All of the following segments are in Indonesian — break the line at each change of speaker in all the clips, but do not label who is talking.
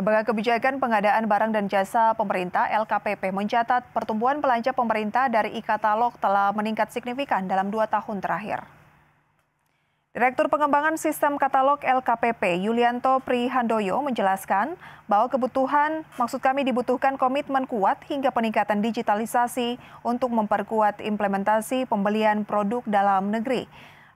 Lembaga Kebijakan Pengadaan Barang dan Jasa Pemerintah LKPP mencatat pertumbuhan belanja pemerintah dari e-katalog telah meningkat signifikan dalam dua tahun terakhir. Direktur Pengembangan Sistem Katalog LKPP Yulianto Prihandoyo menjelaskan bahwa kebutuhan, maksud kami dibutuhkan komitmen kuat hingga peningkatan digitalisasi untuk memperkuat implementasi pembelian produk dalam negeri.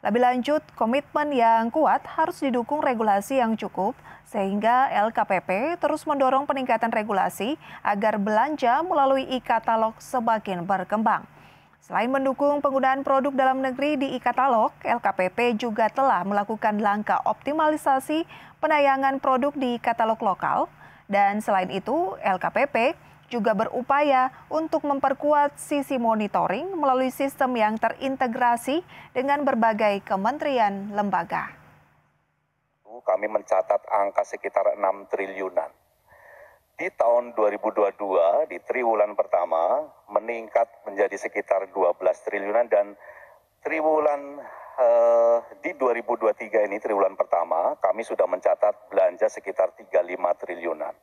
Lebih lanjut, komitmen yang kuat harus didukung regulasi yang cukup sehingga LKPP terus mendorong peningkatan regulasi agar belanja melalui e-katalog semakin berkembang. Selain mendukung penggunaan produk dalam negeri di e-katalog, LKPP juga telah melakukan langkah optimalisasi penayangan produk di katalog lokal dan selain itu LKPP juga berupaya untuk memperkuat sisi monitoring melalui sistem yang terintegrasi dengan berbagai kementerian lembaga.
Kami mencatat angka sekitar 6 triliunan. Di tahun 2022, di triwulan pertama, meningkat menjadi sekitar 12 triliunan dan triwulan eh, di 2023 ini, triwulan pertama, kami sudah mencatat belanja sekitar 35 triliunan.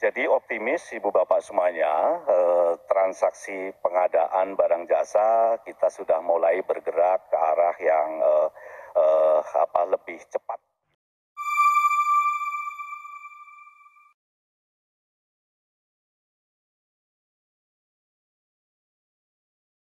Jadi optimis Ibu Bapak semuanya, eh, transaksi pengadaan barang jasa kita sudah mulai bergerak ke arah yang eh,